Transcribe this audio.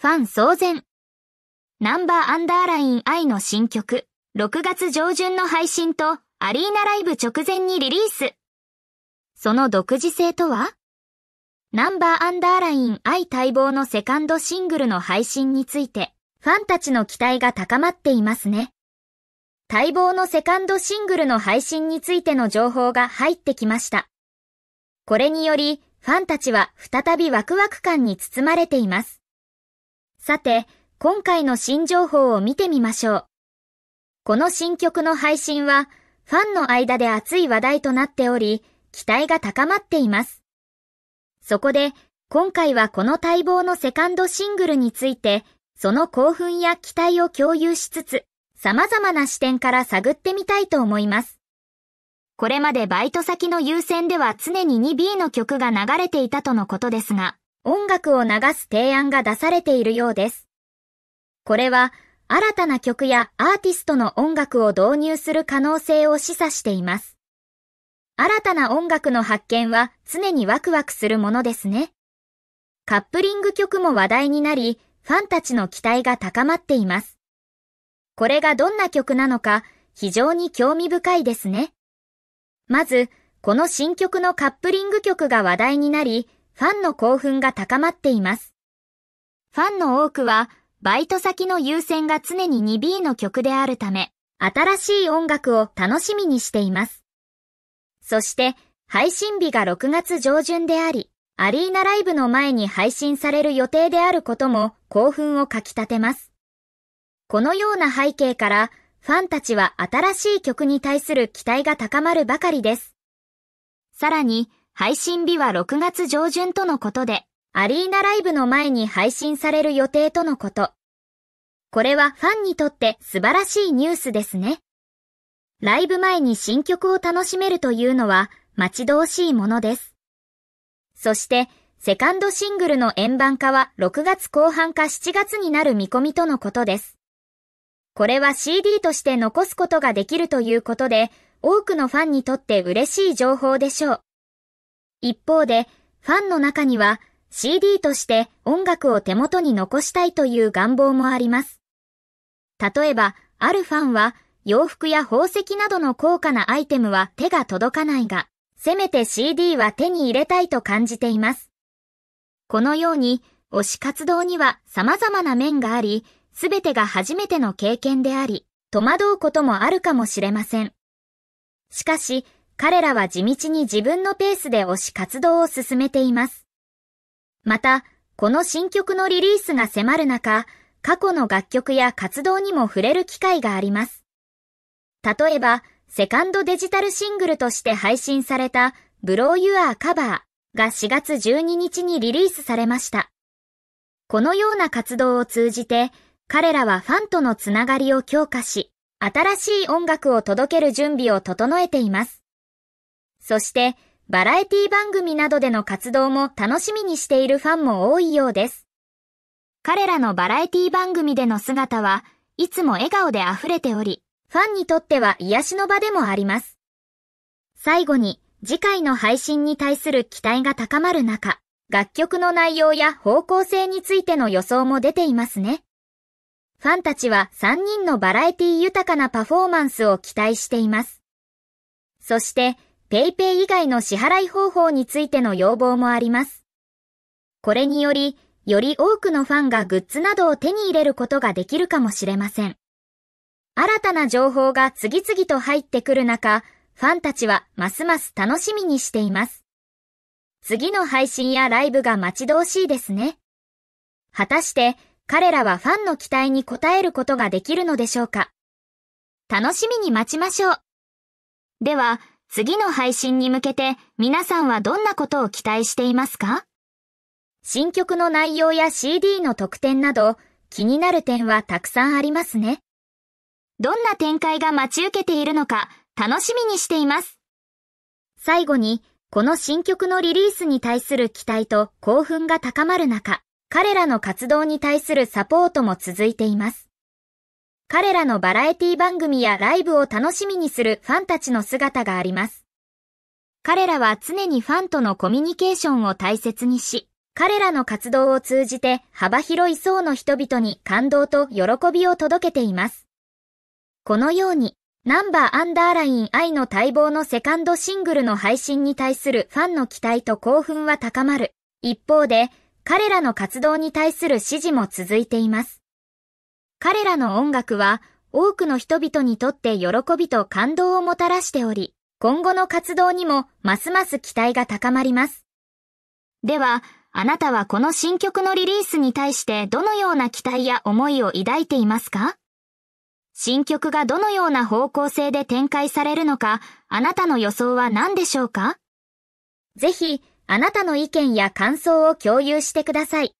ファン騒然。ナンバーアンダーライン I の新曲、6月上旬の配信と、アリーナライブ直前にリリース。その独自性とはナンバーアンダーライン I 待望のセカンドシングルの配信について、ファンたちの期待が高まっていますね。待望のセカンドシングルの配信についての情報が入ってきました。これにより、ファンたちは再びワクワク感に包まれています。さて、今回の新情報を見てみましょう。この新曲の配信は、ファンの間で熱い話題となっており、期待が高まっています。そこで、今回はこの待望のセカンドシングルについて、その興奮や期待を共有しつつ、様々な視点から探ってみたいと思います。これまでバイト先の優先では常に 2B の曲が流れていたとのことですが、音楽を流す提案が出されているようです。これは新たな曲やアーティストの音楽を導入する可能性を示唆しています。新たな音楽の発見は常にワクワクするものですね。カップリング曲も話題になり、ファンたちの期待が高まっています。これがどんな曲なのか非常に興味深いですね。まず、この新曲のカップリング曲が話題になり、ファンの興奮が高まっています。ファンの多くは、バイト先の優先が常に 2B の曲であるため、新しい音楽を楽しみにしています。そして、配信日が6月上旬であり、アリーナライブの前に配信される予定であることも興奮をかき立てます。このような背景から、ファンたちは新しい曲に対する期待が高まるばかりです。さらに、配信日は6月上旬とのことで、アリーナライブの前に配信される予定とのこと。これはファンにとって素晴らしいニュースですね。ライブ前に新曲を楽しめるというのは待ち遠しいものです。そして、セカンドシングルの円盤化は6月後半か7月になる見込みとのことです。これは CD として残すことができるということで、多くのファンにとって嬉しい情報でしょう。一方で、ファンの中には CD として音楽を手元に残したいという願望もあります。例えば、あるファンは洋服や宝石などの高価なアイテムは手が届かないが、せめて CD は手に入れたいと感じています。このように、推し活動には様々な面があり、すべてが初めての経験であり、戸惑うこともあるかもしれません。しかし、彼らは地道に自分のペースで推し活動を進めています。また、この新曲のリリースが迫る中、過去の楽曲や活動にも触れる機会があります。例えば、セカンドデジタルシングルとして配信された、ブローユアーカバーが4月12日にリリースされました。このような活動を通じて、彼らはファンとのつながりを強化し、新しい音楽を届ける準備を整えています。そしてバラエティ番組などでの活動も楽しみにしているファンも多いようです。彼らのバラエティ番組での姿はいつも笑顔で溢れており、ファンにとっては癒しの場でもあります。最後に次回の配信に対する期待が高まる中、楽曲の内容や方向性についての予想も出ていますね。ファンたちは3人のバラエティ豊かなパフォーマンスを期待しています。そして、PayPay 以外の支払い方法についての要望もあります。これにより、より多くのファンがグッズなどを手に入れることができるかもしれません。新たな情報が次々と入ってくる中、ファンたちはますます楽しみにしています。次の配信やライブが待ち遠しいですね。果たして彼らはファンの期待に応えることができるのでしょうか楽しみに待ちましょう。では、次の配信に向けて皆さんはどんなことを期待していますか新曲の内容や CD の特典など気になる点はたくさんありますね。どんな展開が待ち受けているのか楽しみにしています。最後に、この新曲のリリースに対する期待と興奮が高まる中、彼らの活動に対するサポートも続いています。彼らのバラエティ番組やライブを楽しみにするファンたちの姿があります。彼らは常にファンとのコミュニケーションを大切にし、彼らの活動を通じて幅広い層の人々に感動と喜びを届けています。このように、ナンバーアンダーライン愛の待望のセカンドシングルの配信に対するファンの期待と興奮は高まる。一方で、彼らの活動に対する支持も続いています。彼らの音楽は多くの人々にとって喜びと感動をもたらしており、今後の活動にもますます期待が高まります。では、あなたはこの新曲のリリースに対してどのような期待や思いを抱いていますか新曲がどのような方向性で展開されるのか、あなたの予想は何でしょうかぜひ、あなたの意見や感想を共有してください。